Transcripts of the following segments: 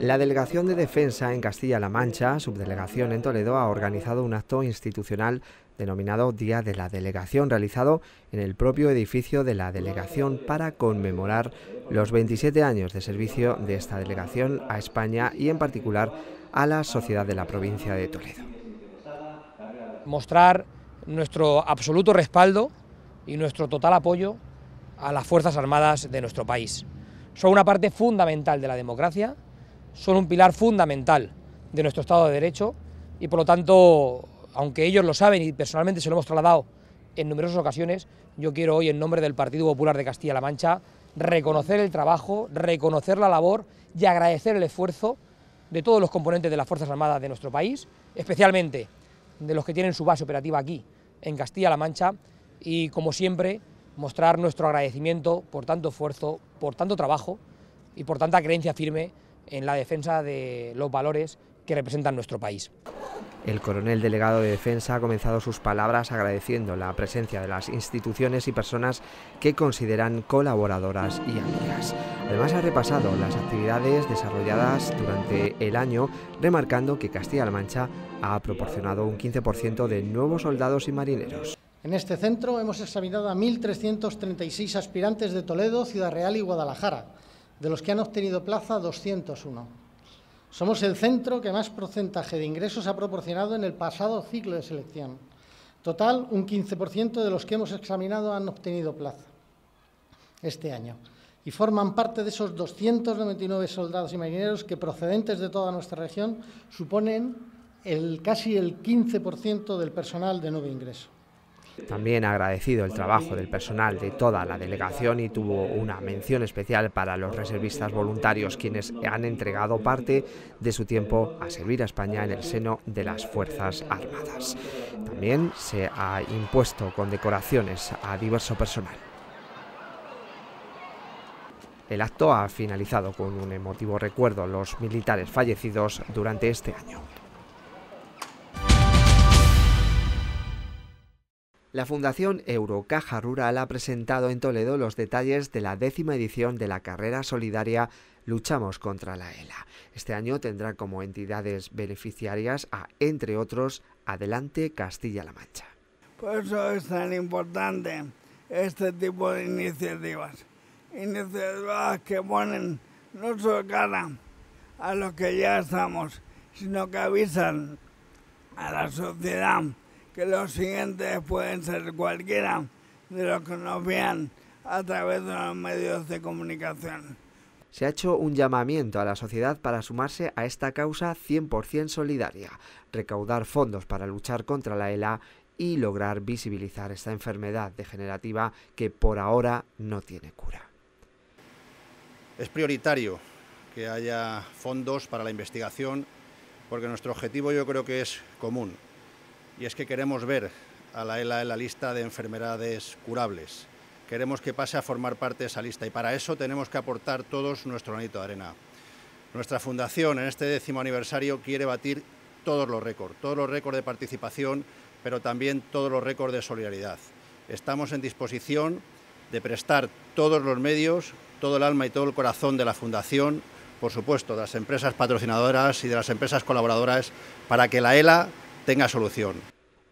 La Delegación de Defensa en Castilla-La Mancha, subdelegación en Toledo, ha organizado un acto institucional denominado Día de la Delegación, realizado en el propio edificio de la delegación para conmemorar los 27 años de servicio de esta delegación a España y en particular a la sociedad de la provincia de Toledo. Mostrar nuestro absoluto respaldo y nuestro total apoyo a las Fuerzas Armadas de nuestro país. Son una parte fundamental de la democracia son un pilar fundamental de nuestro Estado de Derecho y por lo tanto, aunque ellos lo saben y personalmente se lo hemos trasladado en numerosas ocasiones, yo quiero hoy en nombre del Partido Popular de Castilla-La Mancha reconocer el trabajo, reconocer la labor y agradecer el esfuerzo de todos los componentes de las Fuerzas Armadas de nuestro país, especialmente de los que tienen su base operativa aquí, en Castilla-La Mancha, y como siempre, mostrar nuestro agradecimiento por tanto esfuerzo, por tanto trabajo y por tanta creencia firme en la defensa de los valores que representan nuestro país. El coronel delegado de defensa ha comenzado sus palabras agradeciendo la presencia de las instituciones y personas que consideran colaboradoras y amigas. Además ha repasado las actividades desarrolladas durante el año, remarcando que Castilla-La Mancha ha proporcionado un 15% de nuevos soldados y marineros. En este centro hemos examinado a 1.336 aspirantes de Toledo, Ciudad Real y Guadalajara de los que han obtenido plaza 201. Somos el centro que más porcentaje de ingresos ha proporcionado en el pasado ciclo de selección. Total, un 15% de los que hemos examinado han obtenido plaza este año y forman parte de esos 299 soldados y marineros que procedentes de toda nuestra región suponen el, casi el 15% del personal de nuevo ingreso. También ha agradecido el trabajo del personal de toda la delegación y tuvo una mención especial para los reservistas voluntarios, quienes han entregado parte de su tiempo a servir a España en el seno de las Fuerzas Armadas. También se ha impuesto condecoraciones a diverso personal. El acto ha finalizado con un emotivo recuerdo a los militares fallecidos durante este año. La Fundación Eurocaja Rural ha presentado en Toledo los detalles de la décima edición de la carrera solidaria Luchamos contra la ELA. Este año tendrá como entidades beneficiarias a, entre otros, Adelante Castilla-La Mancha. Por eso es tan importante este tipo de iniciativas. Iniciativas que ponen no solo cara a los que ya estamos, sino que avisan a la sociedad que los siguientes pueden ser cualquiera de los que nos vean a través de los medios de comunicación. Se ha hecho un llamamiento a la sociedad para sumarse a esta causa 100% solidaria, recaudar fondos para luchar contra la ELA y lograr visibilizar esta enfermedad degenerativa que por ahora no tiene cura. Es prioritario que haya fondos para la investigación porque nuestro objetivo yo creo que es común, y es que queremos ver a la ELA en la lista de enfermedades curables. Queremos que pase a formar parte de esa lista y para eso tenemos que aportar todos nuestro granito de arena. Nuestra fundación en este décimo aniversario quiere batir todos los récords, todos los récords de participación, pero también todos los récords de solidaridad. Estamos en disposición de prestar todos los medios, todo el alma y todo el corazón de la fundación, por supuesto, de las empresas patrocinadoras y de las empresas colaboradoras, para que la ELA tenga solución.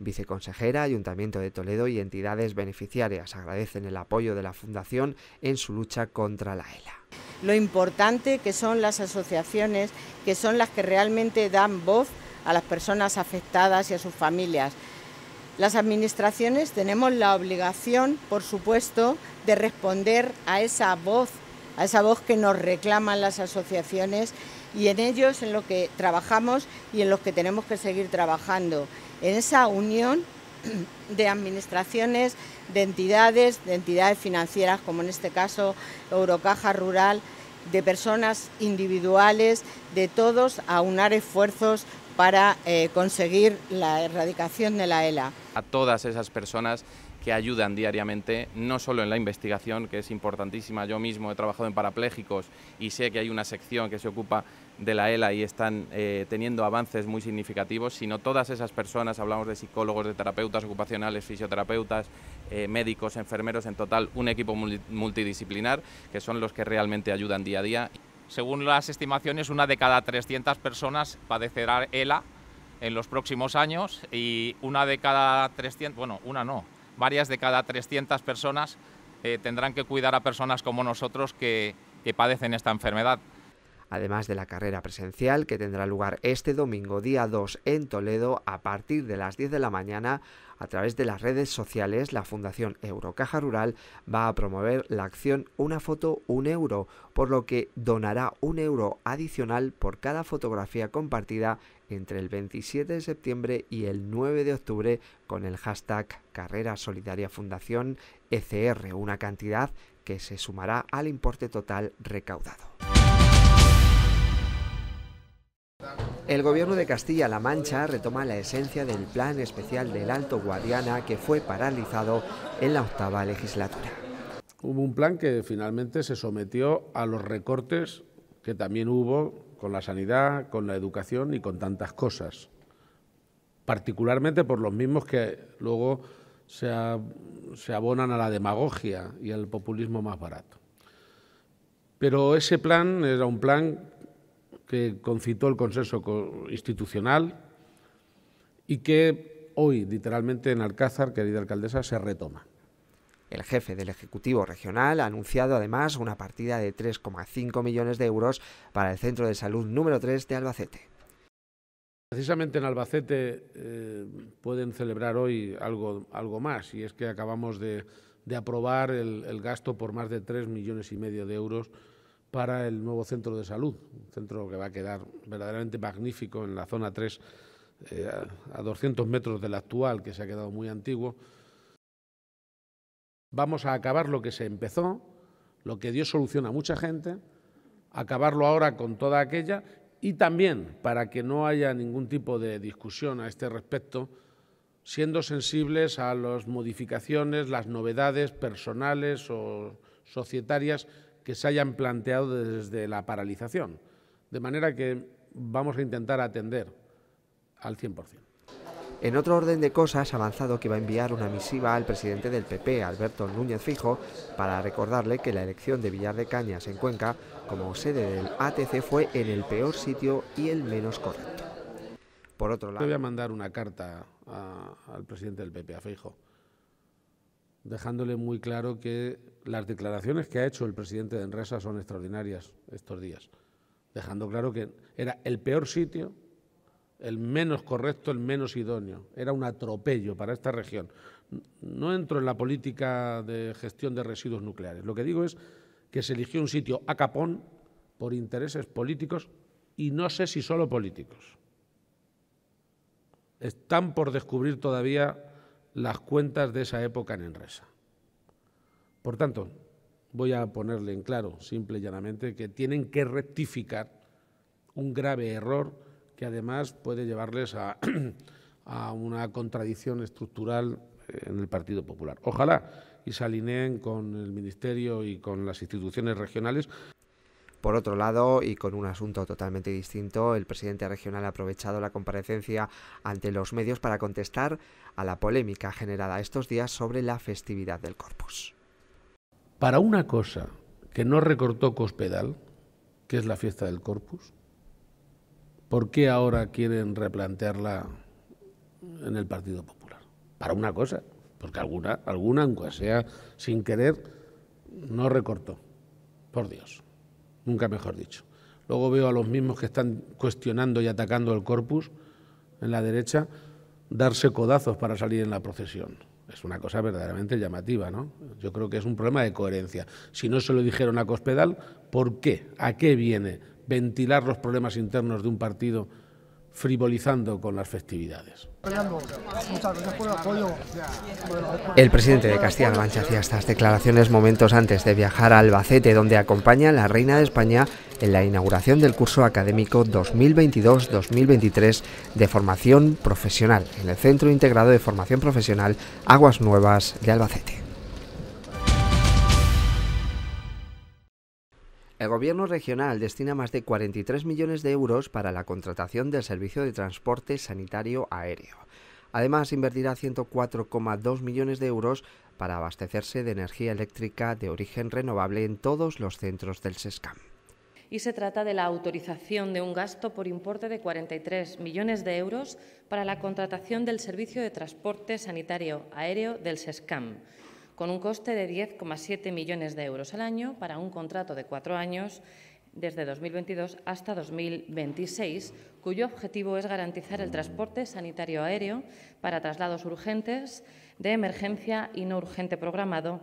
Viceconsejera, Ayuntamiento de Toledo y entidades beneficiarias agradecen el apoyo de la Fundación en su lucha contra la ELA. Lo importante que son las asociaciones, que son las que realmente dan voz a las personas afectadas y a sus familias. Las administraciones tenemos la obligación, por supuesto, de responder a esa voz a esa voz que nos reclaman las asociaciones y en ellos en lo que trabajamos y en los que tenemos que seguir trabajando, en esa unión de administraciones, de entidades, de entidades financieras como en este caso Eurocaja Rural, de personas individuales, de todos, a unar esfuerzos para eh, conseguir la erradicación de la ELA. A todas esas personas que ayudan diariamente, no solo en la investigación, que es importantísima. Yo mismo he trabajado en parapléjicos y sé que hay una sección que se ocupa de la ELA y están eh, teniendo avances muy significativos, sino todas esas personas, hablamos de psicólogos, de terapeutas ocupacionales, fisioterapeutas, eh, médicos, enfermeros, en total un equipo multidisciplinar, que son los que realmente ayudan día a día. Según las estimaciones, una de cada 300 personas padecerá ELA en los próximos años y una de cada 300, bueno, una no, varias de cada 300 personas eh, tendrán que cuidar a personas como nosotros que, que padecen esta enfermedad. Además de la carrera presencial que tendrá lugar este domingo día 2 en Toledo a partir de las 10 de la mañana, a través de las redes sociales, la Fundación Eurocaja Rural va a promover la acción Una foto, un euro, por lo que donará un euro adicional por cada fotografía compartida entre el 27 de septiembre y el 9 de octubre con el hashtag Carrera Solidaria Fundación ECR, una cantidad que se sumará al importe total recaudado. El gobierno de Castilla-La Mancha retoma la esencia del plan especial del Alto Guadiana que fue paralizado en la octava legislatura. Hubo un plan que finalmente se sometió a los recortes que también hubo con la sanidad, con la educación y con tantas cosas. Particularmente por los mismos que luego se, abonan a la demagogia y al populismo más barato. Pero ese plan era un plan que concitó el consenso institucional y que hoy, literalmente en Alcázar, querida alcaldesa, se retoma. El jefe del Ejecutivo Regional ha anunciado además una partida de 3,5 millones de euros para el Centro de Salud número 3 de Albacete. Precisamente en Albacete eh, pueden celebrar hoy algo, algo más, y es que acabamos de, aprobar el, gasto por más de 3 millones y medio de euros para el nuevo centro de salud, un centro que va a quedar verdaderamente magnífico en la zona 3, eh, a, a 200 metros del actual, que se ha quedado muy antiguo. Vamos a acabar lo que se empezó, lo que dio solución a mucha gente, acabarlo ahora con toda aquella y también para que no haya ningún tipo de discusión a este respecto, siendo sensibles a las modificaciones, las novedades personales o societarias que se hayan planteado desde la paralización. De manera que vamos a intentar atender al 100%. En otro orden de cosas, ha avanzado que va a enviar una misiva al presidente del PP, Alberto Núñez Fijo, para recordarle que la elección de Villar de Cañas en Cuenca como sede del ATC fue en el peor sitio y el menos correcto. Por otro lado... voy a mandar una carta al presidente del PP, a Fijo, dejándole muy claro que las declaraciones que ha hecho el presidente de Enresa son extraordinarias estos días, dejando claro que era el peor sitio el menos correcto, el menos idóneo. Era un atropello para esta región. No entro en la política de gestión de residuos nucleares. Lo que digo es que se eligió un sitio a capón por intereses políticos y no sé si solo políticos. Están por descubrir todavía las cuentas de esa época en Enresa. Por tanto, voy a ponerle en claro, simple y llanamente, que tienen que rectificar un grave error que además puede llevarles a, una contradicción estructural en el Partido Popular. Ojalá y se alineen con el Ministerio y con las instituciones regionales. Por otro lado, y con un asunto totalmente distinto, el presidente regional ha aprovechado la comparecencia ante los medios para contestar a la polémica generada estos días sobre la festividad del Corpus. Para una cosa que no recortó Cospedal, que es la fiesta del Corpus, ¿por qué ahora quieren replantearla en el Partido Popular? Para una cosa, porque alguna, alguna aunque sea sin querer, no recortó. Por Dios, nunca mejor dicho. Luego veo a los mismos que están cuestionando y atacando el corpus en la derecha darse codazos para salir en la procesión. Es una cosa verdaderamente llamativa, ¿no? Yo creo que es un problema de coherencia. Si no se lo dijeron a Cospedal, ¿por qué? ¿A qué viene ventilar los problemas internos de un partido frivolizando con las festividades. El presidente de Castilla-La Mancha hacía estas declaraciones momentos antes de viajar a Albacete, donde acompaña a la reina de España en la inauguración del curso académico 2022-2023 de formación profesional en el Centro Integrado de Formación Profesional Aguas Nuevas de Albacete. El gobierno regional destina más de 43 millones de euros para la contratación del servicio de transporte sanitario aéreo. Además, invertirá 104,2 millones de euros para abastecerse de energía eléctrica de origen renovable en todos los centros del SESCAM y se trata de la autorización de un gasto por importe de 43 millones de euros para la contratación del servicio de transporte sanitario aéreo del SESCAM, con un coste de 10,7 millones de euros al año para un contrato de cuatro años desde 2022 hasta 2026, cuyo objetivo es garantizar el transporte sanitario aéreo para traslados urgentes, de emergencia y no urgente programado,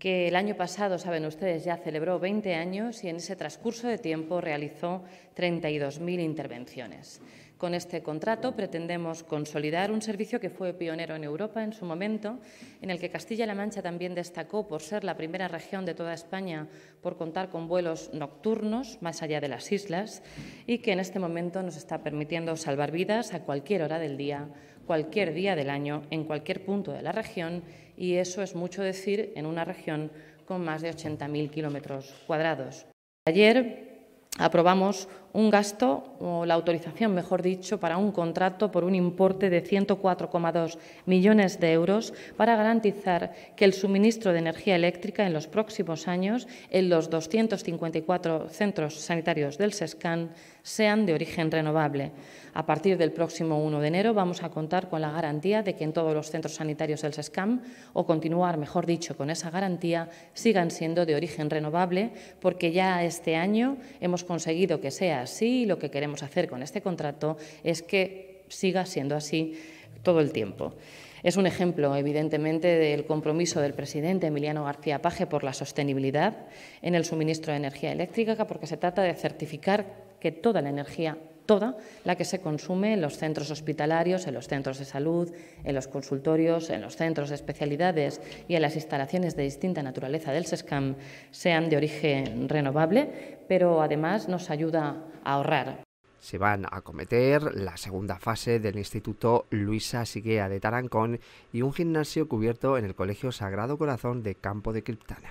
que el año pasado, saben ustedes, ya celebró 20 años y en ese transcurso de tiempo realizó 32.000 intervenciones. Con este contrato pretendemos consolidar un servicio que fue pionero en Europa en su momento, en el que Castilla-La Mancha también destacó por ser la primera región de toda España por contar con vuelos nocturnos más allá de las islas y que en este momento nos está permitiendo salvar vidas a cualquier hora del día, cualquier día del año, en cualquier punto de la región y eso es mucho decir en una región con más de 80.000 kilómetros cuadrados. Ayer aprobamos un gasto o la autorización, mejor dicho, para un contrato por un importe de 104,2 millones de euros para garantizar que el suministro de energía eléctrica en los próximos años en los 254 centros sanitarios del SESCAM sean de origen renovable. A partir del próximo 1 de enero vamos a contar con la garantía de que en todos los centros sanitarios del SESCAM, o continuar, mejor dicho, con esa garantía, sigan siendo de origen renovable, porque ya este año hemos conseguido que sea así y lo que queremos hacer con este contrato es que siga siendo así todo el tiempo. Es un ejemplo, evidentemente, del compromiso del presidente Emiliano García Paje por la sostenibilidad en el suministro de energía eléctrica, porque se trata de certificar que toda la energía toda la que se consume en los centros hospitalarios, en los centros de salud, en los consultorios, en los centros de especialidades y en las instalaciones de distinta naturaleza del SESCAM sean de origen renovable, pero además nos ayuda ahorrar. Se van a acometer la segunda fase del Instituto Luisa Siguea de Tarancón y un gimnasio cubierto en el Colegio Sagrado Corazón de Campo de Criptana.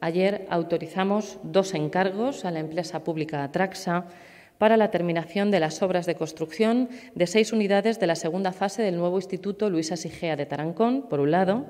Ayer autorizamos dos encargos a la empresa pública Atraxa para la terminación de las obras de construcción de seis unidades de la segunda fase del nuevo Instituto Luisa Sigea de Tarancón, por un lado,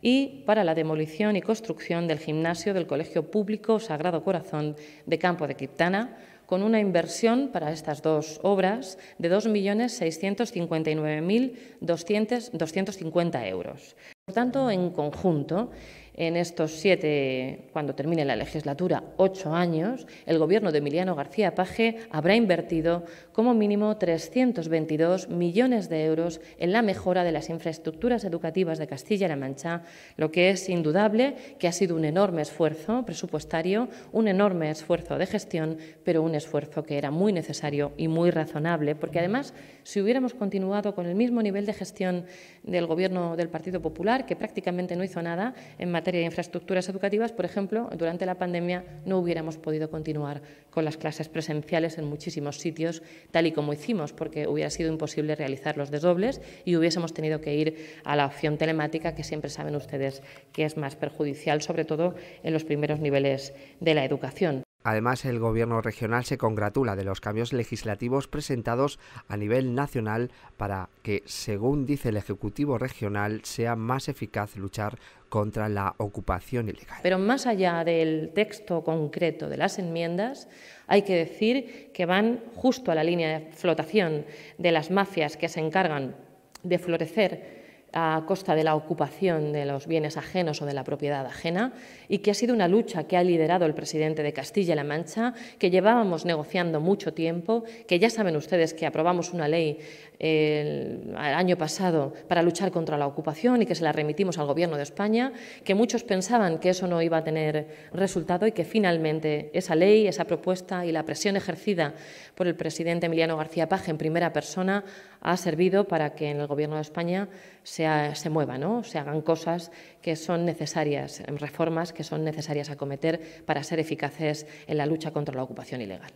y para la demolición y construcción del gimnasio del Colegio Público Sagrado Corazón de Campo de Criptana con una inversión para estas dos obras de 2.659.250 euros, por tanto, en conjunto, en estos siete, cuando termine la legislatura, ocho años, el Gobierno de Emiliano García Paje habrá invertido como mínimo 322 millones de euros en la mejora de las infraestructuras educativas de Castilla-La Mancha, lo que es indudable que ha sido un enorme esfuerzo presupuestario, un enorme esfuerzo de gestión, pero un esfuerzo que era muy necesario y muy razonable, porque además, si hubiéramos continuado con el mismo nivel de gestión del Gobierno del Partido Popular, que prácticamente no hizo nada en materia de infraestructuras educativas, por ejemplo, durante la pandemia no hubiéramos podido continuar con las clases presenciales en muchísimos sitios, tal y como hicimos, porque hubiera sido imposible realizar los desdobles y hubiésemos tenido que ir a la opción telemática, que siempre saben ustedes que es más perjudicial, sobre todo en los primeros niveles de la educación. Además, el gobierno regional se congratula de los cambios legislativos presentados a nivel nacional para que, según dice el Ejecutivo regional, sea más eficaz luchar contra la ocupación ilegal. Pero más allá del texto concreto de las enmiendas, hay que decir que van justo a la línea de flotación de las mafias que se encargan de florecer a costa de la ocupación de los bienes ajenos o de la propiedad ajena, y que ha sido una lucha que ha liderado el presidente de Castilla-La Mancha, que llevábamos negociando mucho tiempo, que ya saben ustedes que aprobamos una ley eh, el, año pasado para luchar contra la ocupación y que se la remitimos al Gobierno de España, que muchos pensaban que eso no iba a tener resultado y que finalmente esa ley, esa propuesta y la presión ejercida por el presidente Emiliano García Paje en primera persona ha servido para que en el Gobierno de España se, mueva, se hagan cosas que son necesarias, em, reformas que son necesarias acometer para ser eficaces en la lucha contra la ocupación ilegal.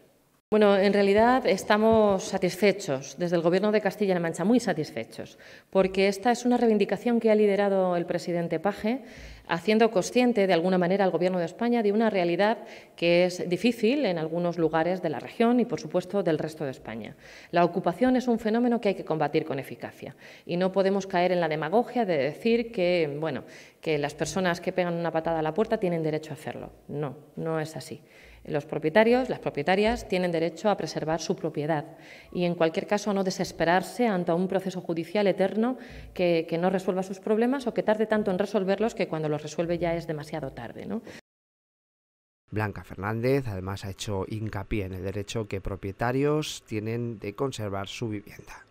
Bueno, en realidad estamos satisfechos, desde el Gobierno de Castilla-La Mancha, muy satisfechos, porque esta es una reivindicación que ha liderado el presidente Paje haciendo consciente de alguna manera al Gobierno de España de una realidad que es difícil en algunos lugares de la región y, por supuesto, del resto de España. La ocupación es un fenómeno que hay que combatir con eficacia y no podemos caer en la demagogia de decir que, bueno, que las personas que pegan una patada a la puerta tienen derecho a hacerlo. No, no es así. Los propietarios, las propietarias, tienen derecho a preservar su propiedad y, en cualquier caso, a no desesperarse ante un proceso judicial eterno que, no resuelva sus problemas o que tarde tanto en resolverlos que cuando los resuelve ya es demasiado tarde. Blanca Fernández además ha hecho hincapié en el derecho que propietarios tienen de conservar su vivienda.